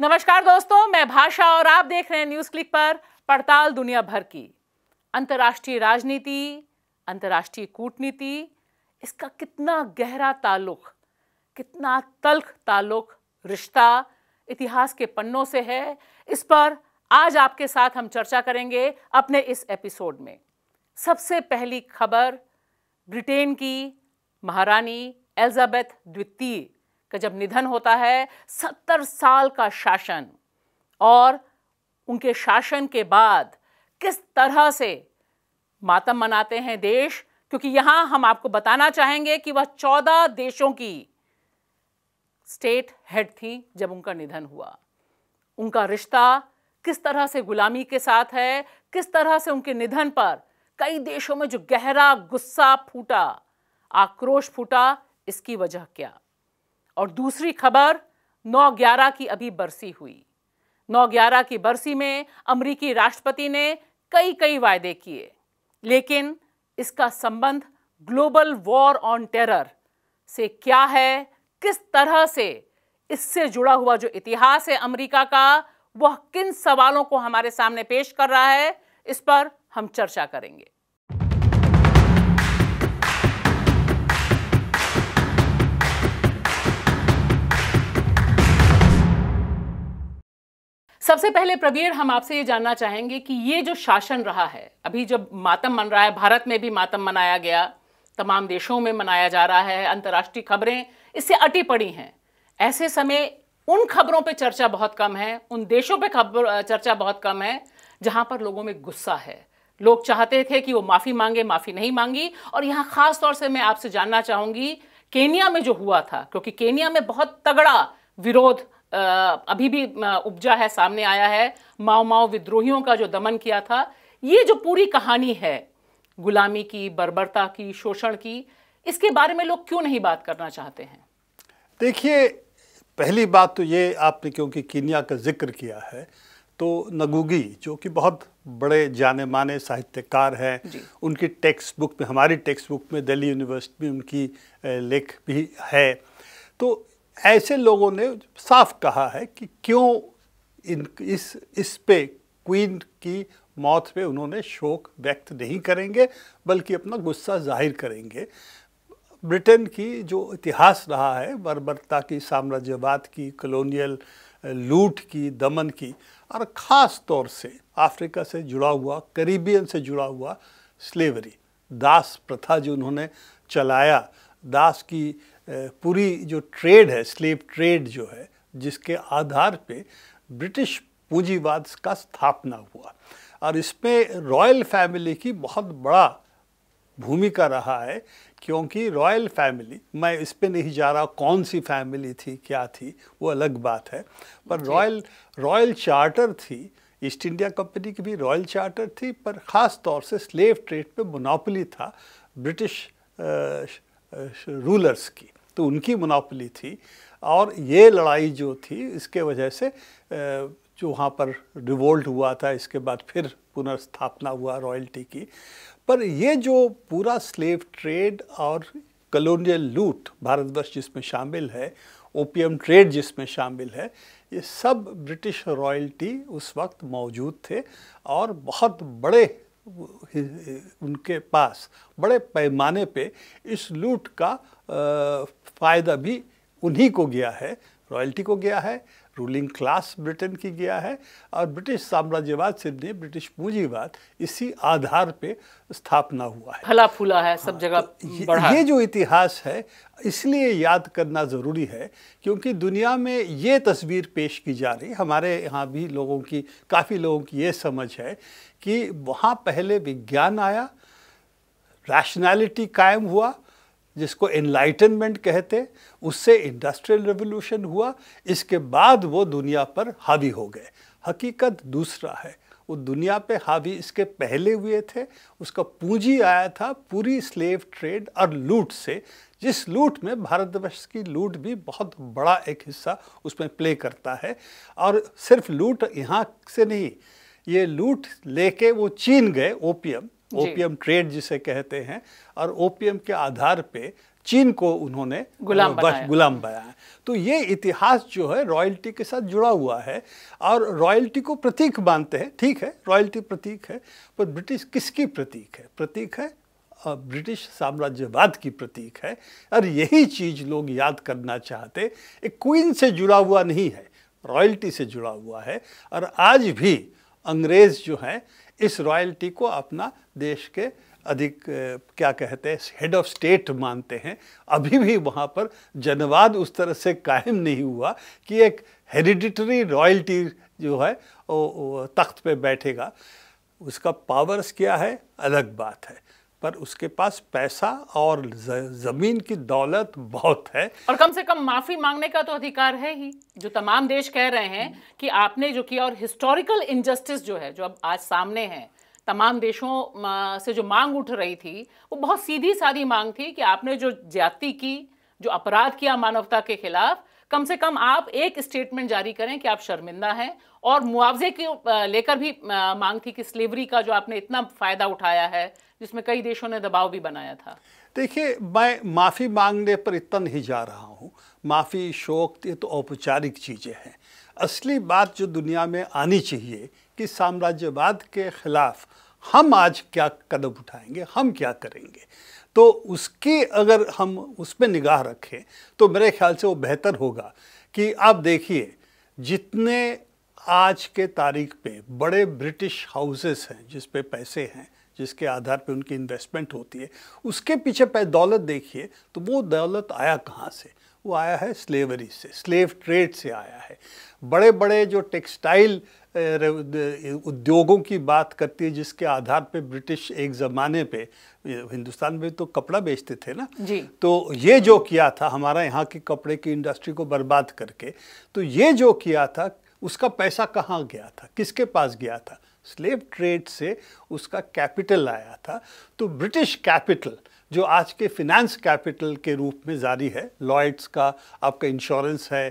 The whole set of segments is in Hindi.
नमस्कार दोस्तों मैं भाषा और आप देख रहे हैं न्यूज क्लिक पर पड़ताल दुनिया भर की अंतर्राष्ट्रीय राजनीति अंतर्राष्ट्रीय कूटनीति इसका कितना गहरा ताल्लुक कितना तल्ख ताल्लुक रिश्ता इतिहास के पन्नों से है इस पर आज आपके साथ हम चर्चा करेंगे अपने इस एपिसोड में सबसे पहली खबर ब्रिटेन की महारानी एलिजाबेथ द्वितीय का जब निधन होता है सत्तर साल का शासन और उनके शासन के बाद किस तरह से मातम मनाते हैं देश क्योंकि यहां हम आपको बताना चाहेंगे कि वह चौदह देशों की स्टेट हेड थी जब उनका निधन हुआ उनका रिश्ता किस तरह से गुलामी के साथ है किस तरह से उनके निधन पर कई देशों में जो गहरा गुस्सा फूटा आक्रोश फूटा इसकी वजह क्या और दूसरी खबर 9/11 की अभी बरसी हुई 9/11 की बरसी में अमरीकी राष्ट्रपति ने कई कई वायदे किए लेकिन इसका संबंध ग्लोबल वॉर ऑन टेरर से क्या है किस तरह से इससे जुड़ा हुआ जो इतिहास है अमेरिका का वह किन सवालों को हमारे सामने पेश कर रहा है इस पर हम चर्चा करेंगे सबसे पहले प्रवीर हम आपसे ये जानना चाहेंगे कि ये जो शासन रहा है अभी जब मातम मन रहा है भारत में भी मातम मनाया गया तमाम देशों में मनाया जा रहा है अंतर्राष्ट्रीय खबरें इससे अटी पड़ी हैं ऐसे समय उन खबरों पे चर्चा बहुत कम है उन देशों पे खबर चर्चा बहुत कम है जहां पर लोगों में गुस्सा है लोग चाहते थे कि वो माफ़ी मांगे माफ़ी नहीं मांगी और यहाँ ख़ास तौर से मैं आपसे जानना चाहूँगी केनिया में जो हुआ था क्योंकि केनिया में बहुत तगड़ा विरोध अभी भी उपजा है सामने आया है माओ माओ विद्रोहियों का जो दमन किया था ये जो पूरी कहानी है गुलामी की बर्बरता की शोषण की इसके बारे में लोग क्यों नहीं बात करना चाहते हैं देखिए पहली बात तो ये आपने क्योंकि कीनिया का जिक्र किया है तो नगूगी जो कि बहुत बड़े जाने माने साहित्यकार हैं उनकी टेक्स्ट बुक में हमारी टेक्स्ट बुक में दिल्ली यूनिवर्सिटी में उनकी लेख भी है तो ऐसे लोगों ने साफ कहा है कि क्यों इन इस इस पे क्वीन की मौत पे उन्होंने शोक व्यक्त नहीं करेंगे बल्कि अपना गुस्सा जाहिर करेंगे ब्रिटेन की जो इतिहास रहा है बर्बरता की साम्राज्यवाद की कलोनियल लूट की दमन की और ख़ास तौर से अफ्रीका से जुड़ा हुआ करीबियन से जुड़ा हुआ स्लेवरी दास प्रथा जो उन्होंने चलाया दास की पूरी जो ट्रेड है स्लेव ट्रेड जो है जिसके आधार पे ब्रिटिश पूंजीवाद का स्थापना हुआ और इसमें रॉयल फैमिली की बहुत बड़ा भूमिका रहा है क्योंकि रॉयल फैमिली मैं इस पर नहीं जा रहा कौन सी फैमिली थी क्या थी वो अलग बात है पर रॉयल रॉयल चार्टर थी ईस्ट इंडिया कंपनी की भी रॉयल चार्टर थी पर ख़ास तौर से स्लेव ट्रेड पे मोनोपली था ब्रिटिश रूलर्स की तो उनकी मुनाफली थी और ये लड़ाई जो थी इसके वजह से जो वहाँ पर रिवोल्ट हुआ था इसके बाद फिर पुनर्स्थापना हुआ रॉयल्टी की पर ये जो पूरा स्लेव ट्रेड और कलोनियल लूट भारतवर्ष जिसमें शामिल है ओपीएम ट्रेड जिसमें शामिल है ये सब ब्रिटिश रॉयल्टी उस वक्त मौजूद थे और बहुत बड़े उनके पास बड़े पैमाने पे इस लूट का फ़ायदा भी उन्हीं को गया है रॉयल्टी को गया है रूलिंग क्लास ब्रिटेन की गया है और ब्रिटिश साम्राज्यवाद से नहीं ब्रिटिश पूंजीवाद इसी आधार पे स्थापना हुआ है फला फूला है सब हाँ, जगह तो ये, ये जो इतिहास है इसलिए याद करना ज़रूरी है क्योंकि दुनिया में ये तस्वीर पेश की जा रही हमारे यहाँ भी लोगों की काफ़ी लोगों की ये समझ है कि वहाँ पहले विज्ञान आया रैशनैलिटी कायम हुआ जिसको एनलाइटनमेंट कहते उससे इंडस्ट्रियल रेवोल्यूशन हुआ इसके बाद वो दुनिया पर हावी हो गए हकीकत दूसरा है वो दुनिया पे हावी इसके पहले हुए थे उसका पूंजी आया था पूरी स्लेव ट्रेड और लूट से जिस लूट में भारतवर्ष की लूट भी बहुत बड़ा एक हिस्सा उसमें प्ले करता है और सिर्फ लूट यहाँ से नहीं ये लूट लेके वो चीन गए ओपियम ओपीएम ट्रेड जिसे कहते हैं और ओपीएम के आधार पे चीन को उन्होंने गुलाम बनाया गुलाम बनाया तो ये इतिहास जो है रॉयल्टी के साथ जुड़ा हुआ है और रॉयल्टी को प्रतीक मानते हैं ठीक है रॉयल्टी प्रतीक है पर ब्रिटिश किसकी प्रतीक है प्रतीक है ब्रिटिश साम्राज्यवाद की प्रतीक है और यही चीज़ लोग याद करना चाहते एक क्वीन से जुड़ा हुआ नहीं है रॉयल्टी से जुड़ा हुआ है और आज भी अंग्रेज़ जो हैं इस रॉयल्टी को अपना देश के अधिक क्या कहते हैं हेड ऑफ स्टेट मानते हैं अभी भी वहाँ पर जनवाद उस तरह से कायम नहीं हुआ कि एक हेरिडिटरी रॉयल्टी जो है वो तख्त पे बैठेगा उसका पावर्स क्या है अलग बात है पर उसके पास पैसा और जमीन की दौलत बहुत है और कम से कम माफी मांगने का तो अधिकार है ही जो तमाम देश कह रहे हैं कि आपने जो किया और हिस्टोरिकल इनजस्टिस जो है जो अब आज सामने है तमाम देशों से जो मांग उठ रही थी वो बहुत सीधी सादी मांग थी कि आपने जो जाति की जो अपराध किया मानवता के खिलाफ कम से कम आप एक स्टेटमेंट जारी करें कि आप शर्मिंदा हैं और मुआवजे के लेकर भी मांग थी कि स्लेवरी का जो आपने इतना फ़ायदा उठाया है जिसमें कई देशों ने दबाव भी बनाया था देखिए मैं माफ़ी मांगने पर इतना नहीं जा रहा हूँ माफ़ी शोक ये तो औपचारिक चीज़ें हैं असली बात जो दुनिया में आनी चाहिए कि साम्राज्यवाद के ख़िलाफ़ हम आज क्या कदम उठाएंगे हम क्या करेंगे तो उसकी अगर हम उस पर निगाह रखें तो मेरे ख्याल से वो बेहतर होगा कि आप देखिए जितने आज के तारीख पे बड़े ब्रिटिश हाउसेस हैं जिस पे पैसे हैं जिसके आधार पे उनकी इन्वेस्टमेंट होती है उसके पीछे पै दौलत देखिए तो वो दौलत आया कहाँ से वो आया है स्लेवरी से स्लेव ट्रेड से आया है बड़े बड़े जो टेक्सटाइल उद्योगों की बात करती है जिसके आधार पे ब्रिटिश एक ज़माने पे हिंदुस्तान में तो कपड़ा बेचते थे ना जी तो ये जो किया था हमारा यहाँ के कपड़े की इंडस्ट्री को बर्बाद करके तो ये जो किया था उसका पैसा कहाँ गया था किसके पास गया था स्लेव ट्रेड से उसका कैपिटल आया था तो ब्रिटिश कैपिटल जो आज के फिनेंस कैपिटल के रूप में जारी है लॉयड्स का आपका इंश्योरेंस है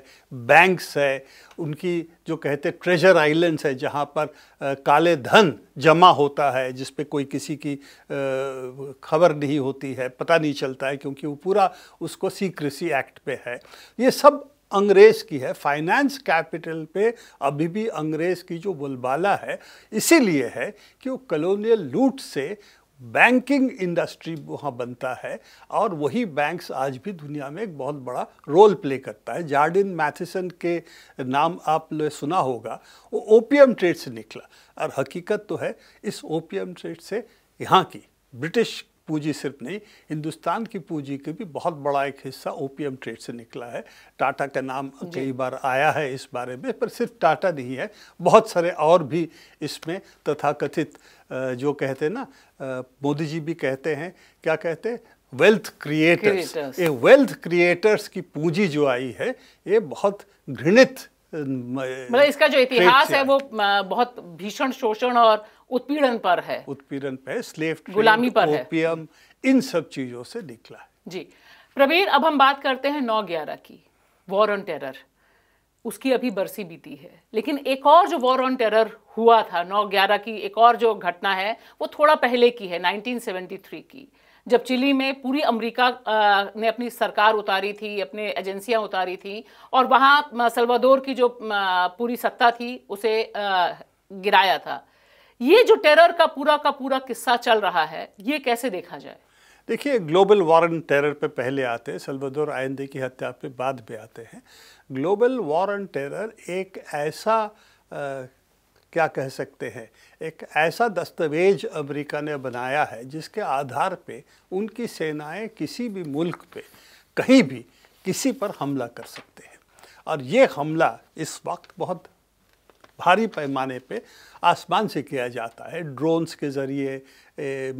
बैंक्स है उनकी जो कहते हैं ट्रेजर आइलैंड्स है जहाँ पर आ, काले धन जमा होता है जिस पे कोई किसी की खबर नहीं होती है पता नहीं चलता है क्योंकि वो पूरा उसको सीक्रेसी एक्ट पे है ये सब अंग्रेज़ की है फाइनेंस कैपिटल पे अभी भी अंग्रेज़ की जो बुलबाला है इसीलिए है कि वो कलोनियल लूट से बैंकिंग इंडस्ट्री वहाँ बनता है और वही बैंक्स आज भी दुनिया में एक बहुत बड़ा रोल प्ले करता है जार्डिन मैथिसन के नाम आप लोग सुना होगा वो ओपीएम ट्रेड से निकला और हकीकत तो है इस ओपीएम ट्रेड से यहाँ की ब्रिटिश पूंजी सिर्फ नहीं हिंदुस्तान की पूंजी के भी बहुत बड़ा एक हिस्सा ओपीएम ट्रेड से निकला है टाटा का नाम कई बार आया है इस बारे में पर सिर्फ टाटा नहीं है बहुत सारे और भी इसमें तथाकथित जो कहते हैं ना मोदी जी भी कहते हैं क्या कहते हैं वेल्थ क्रिएटर्स ये वेल्थ क्रिएटर्स की पूंजी जो आई है ये बहुत घृणित मतलब इसका जो इतिहास है वो बहुत भीषण शोषण और उत्पीड़न पर है उत्पीड़न पर स्लेव गुलामी पर ओपीएम इन सब चीजों से निकला है जी प्रवीर अब हम बात करते हैं नौ ग्यारह की वॉर ऑन टेरर उसकी अभी बरसी बीती है लेकिन एक और जो वॉर ऑन टेरर हुआ था नौ ग्यारह की एक और जो घटना है वो थोड़ा पहले की है 1973 की जब चिली में पूरी अमेरिका ने अपनी सरकार उतारी थी अपने एजेंसियां उतारी थी और वहाँ सलवादोर की जो पूरी सत्ता थी उसे गिराया था ये जो टेरर का पूरा का पूरा किस्सा चल रहा है ये कैसे देखा जाए देखिए ग्लोबल वार एंड टेरर पे पहले आते हैं सल्वादोर आयंदे की हत्या पे बाद पे आते हैं ग्लोबल वॉर टेरर एक ऐसा आ, क्या कह सकते हैं एक ऐसा दस्तावेज अमेरिका ने बनाया है जिसके आधार पे उनकी सेनाएं किसी भी मुल्क पे कहीं भी किसी पर हमला कर सकते हैं और ये हमला इस वक्त बहुत भारी पैमाने पे आसमान से किया जाता है ड्रोन्स के ज़रिए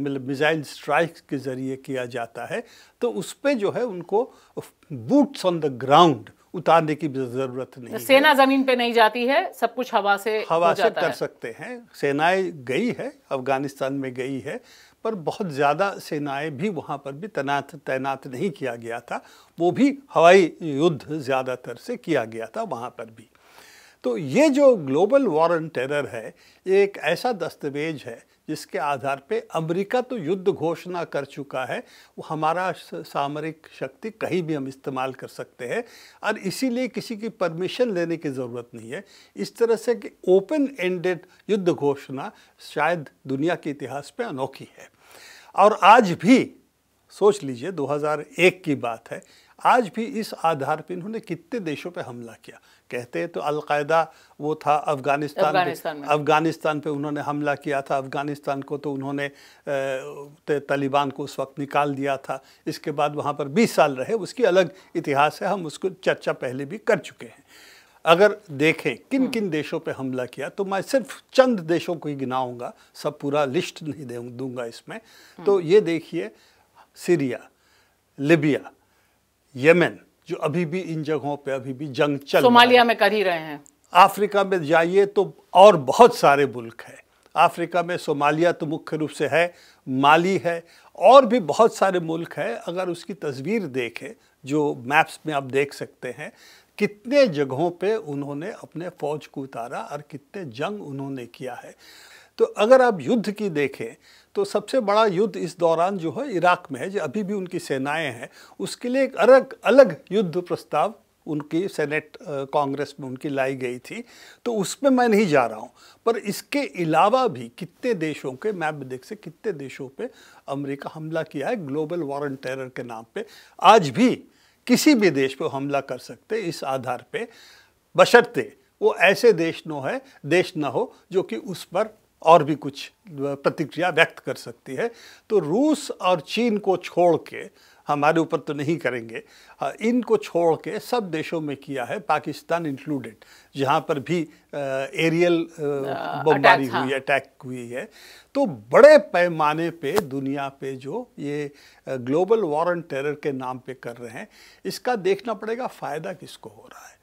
मिज़ाइल स्ट्राइक के ज़रिए किया जाता है तो उस पर जो है उनको बूट्स ऑन द ग्राउंड उतारने की जरूरत नहीं सेना जमीन पे नहीं जाती है सब कुछ हवा से हवा से कर है। सकते हैं सेनाएं गई है अफगानिस्तान में गई है पर बहुत ज़्यादा सेनाएं भी वहाँ पर भी तैनात तैनात नहीं किया गया था वो भी हवाई युद्ध ज़्यादातर से किया गया था वहाँ पर भी तो ये जो ग्लोबल वॉर एंड टेरर है ये एक ऐसा दस्तावेज है जिसके आधार पे अमेरिका तो युद्ध घोषणा कर चुका है वो हमारा सामरिक शक्ति कहीं भी हम इस्तेमाल कर सकते हैं और इसीलिए किसी की परमिशन लेने की ज़रूरत नहीं है इस तरह से कि ओपन एंडेड युद्ध घोषणा शायद दुनिया के इतिहास पे अनोखी है और आज भी सोच लीजिए 2001 की बात है आज भी इस आधार पर इन्होंने कितने देशों पर हमला किया कहते हैं तो अलकायदा वो था अफगानिस्तान अफगानिस्तान पे, अफगानिस्तान उन्होंने हमला किया था अफगानिस्तान को तो उन्होंने तालिबान को उस वक्त निकाल दिया था इसके बाद वहाँ पर 20 साल रहे उसकी अलग इतिहास है हम उसको चर्चा पहले भी कर चुके हैं अगर देखें किन किन हम्म। देशों पे हमला किया तो मैं सिर्फ चंद देशों को ही गिनाऊँगा सब पूरा लिस्ट नहीं दे दूंगा इसमें हम्म। तो ये देखिए सीरिया लिबिया यमन जो अभी भी इन जगहों पे अभी भी जंग चल सोमालिया में कर ही रहे हैं अफ्रीका में जाइए तो और बहुत सारे मुल्क हैं अफ्रीका में सोमालिया तो मुख्य रूप से है माली है और भी बहुत सारे मुल्क हैं अगर उसकी तस्वीर देखें जो मैप्स में आप देख सकते हैं कितने जगहों पे उन्होंने अपने फ़ौज को उतारा और कितने जंग उन्होंने किया है तो अगर आप युद्ध की देखें तो सबसे बड़ा युद्ध इस दौरान जो है इराक में है जो अभी भी उनकी सेनाएं हैं उसके लिए एक अलग अलग युद्ध प्रस्ताव उनकी सेनेट कांग्रेस में उनकी लाई गई थी तो उसमें मैं नहीं जा रहा हूँ पर इसके अलावा भी कितने देशों के मैप देख से कितने देशों पे अमेरिका हमला किया है ग्लोबल वॉर एंड टेरर के नाम पे आज भी किसी भी देश पर हमला कर सकते इस आधार पे बशर्ते वो ऐसे देश नो है देश ना हो जो कि उस पर और भी कुछ प्रतिक्रिया व्यक्त कर सकती है तो रूस और चीन को छोड़ के हमारे ऊपर तो नहीं करेंगे हाँ, इनको छोड़ के सब देशों में किया है पाकिस्तान इंक्लूडेड जहाँ पर भी एरियल बमबारी हुई अटैक हुई है तो बड़े पैमाने पे दुनिया पे जो ये ग्लोबल वॉर ऑन टेरर के नाम पे कर रहे हैं इसका देखना पड़ेगा फ़ायदा किसको हो रहा है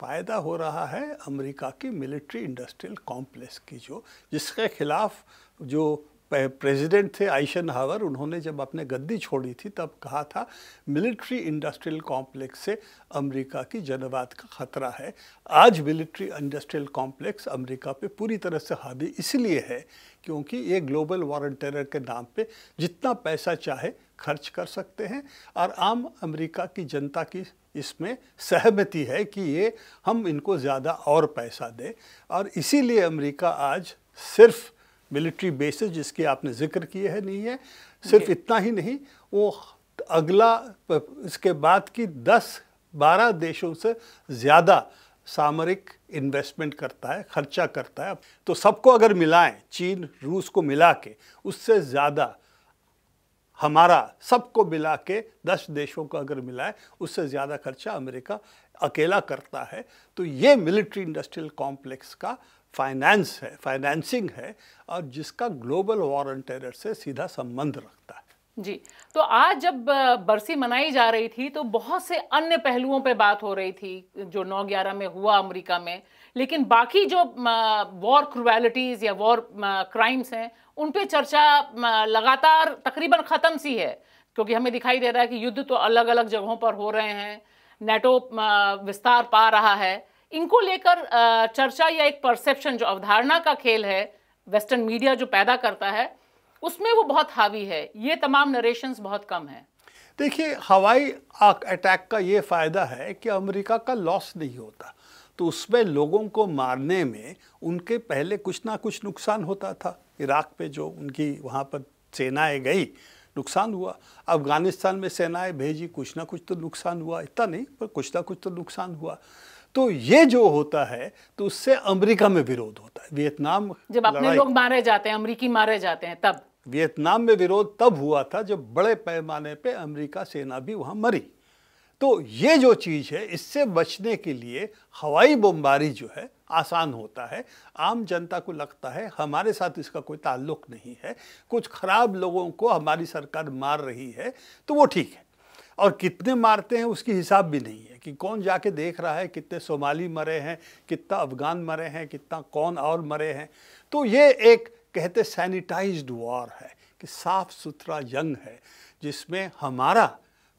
फ़ायदा हो रहा है अमेरिका की मिलिट्री इंडस्ट्रियल कॉम्प्लेक्स की जो जिसके खिलाफ जो प्रेसिडेंट थे आइशन हावर उन्होंने जब अपने गद्दी छोड़ी थी तब कहा था मिलिट्री इंडस्ट्रियल कॉम्प्लेक्स से अमेरिका की जनवाद का खतरा है आज मिलिट्री इंडस्ट्रियल कॉम्प्लेक्स अमेरिका पे पूरी तरह से हावी इसलिए है क्योंकि ये ग्लोबल वारंट के नाम पे जितना पैसा चाहे खर्च कर सकते हैं और आम अमेरिका की जनता की इसमें सहमति है कि ये हम इनको ज़्यादा और पैसा दें और इसीलिए अमेरिका आज सिर्फ मिलिट्री बेस जिसकी आपने जिक्र किए है नहीं है सिर्फ इतना ही नहीं वो अगला इसके बाद की 10 बारह देशों से ज़्यादा सामरिक इन्वेस्टमेंट करता है खर्चा करता है तो सबको अगर मिलाएं चीन रूस को मिला के उससे ज़्यादा हमारा सबको मिला के दस देशों को अगर मिलाए उससे ज़्यादा खर्चा अमेरिका अकेला करता है तो ये मिलिट्री इंडस्ट्रियल कॉम्प्लेक्स का फाइनेंस है फाइनेंसिंग है और जिसका ग्लोबल वॉर ऑन टेरर से सीधा संबंध रखता है जी तो आज जब बरसी मनाई जा रही थी तो बहुत से अन्य पहलुओं पे बात हो रही थी जो नौ ग्यारह में हुआ अमेरिका में लेकिन बाकी जो वॉर क्रुएलिटीज़ या वॉर क्राइम्स हैं उन पर चर्चा लगातार तकरीबन ख़त्म सी है क्योंकि हमें दिखाई दे रहा है कि युद्ध तो अलग अलग जगहों पर हो रहे हैं नेटो विस्तार पा रहा है इनको लेकर चर्चा या एक परसेप्शन जो अवधारणा का खेल है वेस्टर्न मीडिया जो पैदा करता है उसमें वो बहुत हावी है ये तमाम नरेशंस बहुत कम हैं देखिए हवाई अटैक का ये फ़ायदा है कि अमेरिका का लॉस नहीं होता तो उसमें लोगों को मारने में उनके पहले कुछ ना कुछ नुकसान होता था इराक पे जो उनकी वहाँ पर सेनाएं गई नुकसान हुआ अफ़गानिस्तान में सेनाएं भेजी कुछ ना कुछ तो नुकसान हुआ इतना नहीं पर कुछ ना कुछ तो नुकसान हुआ तो ये जो होता है तो उससे अमेरिका में विरोध होता है वियतनाम जब अपने लोग मारे जाते हैं अमरीकी मारे जाते हैं तब वियतनाम में विरोध तब हुआ था जब बड़े पैमाने पर अमरीका सेना भी वहाँ मरी तो ये जो चीज़ है इससे बचने के लिए हवाई बमबारी जो है आसान होता है आम जनता को लगता है हमारे साथ इसका कोई ताल्लुक नहीं है कुछ ख़राब लोगों को हमारी सरकार मार रही है तो वो ठीक है और कितने मारते हैं उसकी हिसाब भी नहीं है कि कौन जाके देख रहा है कितने सोमाली मरे हैं कितना अफगान मरे हैं कितना कौन और मरे हैं तो ये एक कहते सैनिटाइज्ड वॉर है कि साफ़ सुथरा जंग है जिसमें हमारा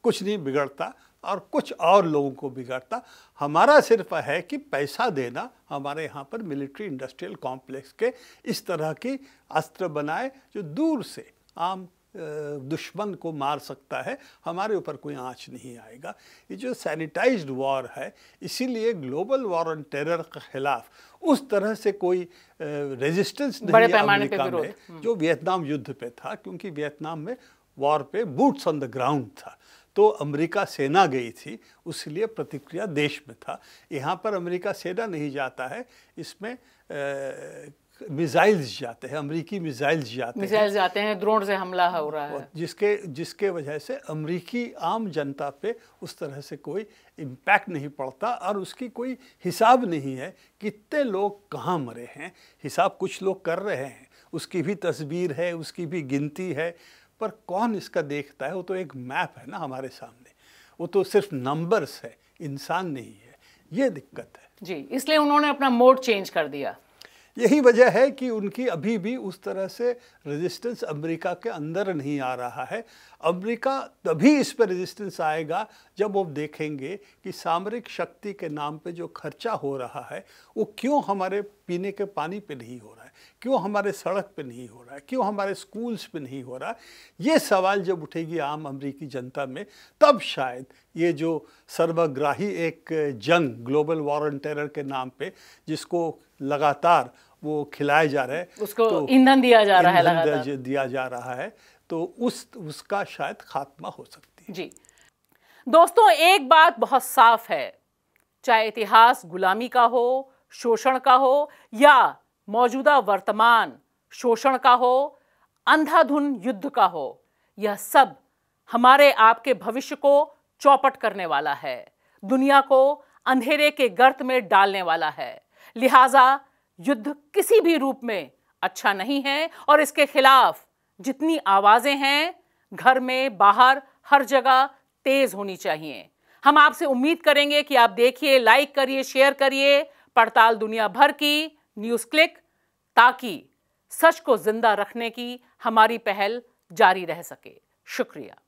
कुछ नहीं बिगड़ता और कुछ और लोगों को बिगाड़ता हमारा सिर्फ है कि पैसा देना हमारे यहाँ पर मिलिट्री इंडस्ट्रियल कॉम्प्लेक्स के इस तरह की अस्त्र बनाए जो दूर से आम दुश्मन को मार सकता है हमारे ऊपर कोई आँच नहीं आएगा ये जो सैनिटाइज्ड वॉर है इसीलिए ग्लोबल वॉर ऑन टेरर के खिलाफ उस तरह से कोई रेजिस्टेंस नहीं अमेरिका में जो वियतनाम युद्ध पे था क्योंकि वियतनाम में वॉर पे बूट्स ऑन द ग्राउंड था तो अमेरिका सेना गई थी उसलिए प्रतिक्रिया देश में था यहाँ पर अमेरिका सेना नहीं जाता है इसमें मिसाइल्स जाते हैं अमेरिकी मिसाइल्स जाते मिसाइल्स हैं जाते हैं ड्रोन से हमला हो रहा है जिसके जिसके वजह से अमेरिकी आम जनता पे उस तरह से कोई इम्पैक्ट नहीं पड़ता और उसकी कोई हिसाब नहीं है कितने लोग कहाँ मरे हैं हिसाब कुछ लोग कर रहे हैं उसकी भी तस्वीर है उसकी भी गिनती है पर कौन इसका देखता है वो तो एक मैप है ना हमारे सामने वो तो सिर्फ नंबर्स है इंसान नहीं है ये दिक्कत है जी इसलिए उन्होंने अपना मोड चेंज कर दिया यही वजह है कि उनकी अभी भी उस तरह से रेजिस्टेंस अमेरिका के अंदर नहीं आ रहा है अमेरिका तभी इस पर रेजिस्टेंस आएगा जब वो देखेंगे कि सामरिक शक्ति के नाम पे जो खर्चा हो रहा है वो क्यों हमारे पीने के पानी पे नहीं हो रहा है क्यों हमारे सड़क पे नहीं हो रहा है क्यों हमारे स्कूल्स पे नहीं हो रहा है ये सवाल जब उठेगी आम अमरीकी जनता में तब शायद ये जो सर्वग्राही एक जंग ग्लोबल वॉर ऑन टेरर के नाम पे जिसको लगातार वो खिलाए जा रहे हैं उसको तो ईंधन दिया जा रहा है दिया जा रहा है तो उस उसका शायद खात्मा हो सकती है जी दोस्तों एक बात बहुत साफ है चाहे इतिहास गुलामी का हो शोषण का हो या मौजूदा वर्तमान शोषण का हो अंधाधुन युद्ध का हो यह सब हमारे आपके भविष्य को चौपट करने वाला है दुनिया को अंधेरे के गर्त में डालने वाला है लिहाजा युद्ध किसी भी रूप में अच्छा नहीं है और इसके खिलाफ जितनी आवाज़ें हैं घर में बाहर हर जगह तेज़ होनी चाहिए हम आपसे उम्मीद करेंगे कि आप देखिए लाइक करिए शेयर करिए पड़ताल दुनिया भर की न्यूज़ क्लिक ताकि सच को जिंदा रखने की हमारी पहल जारी रह सके शुक्रिया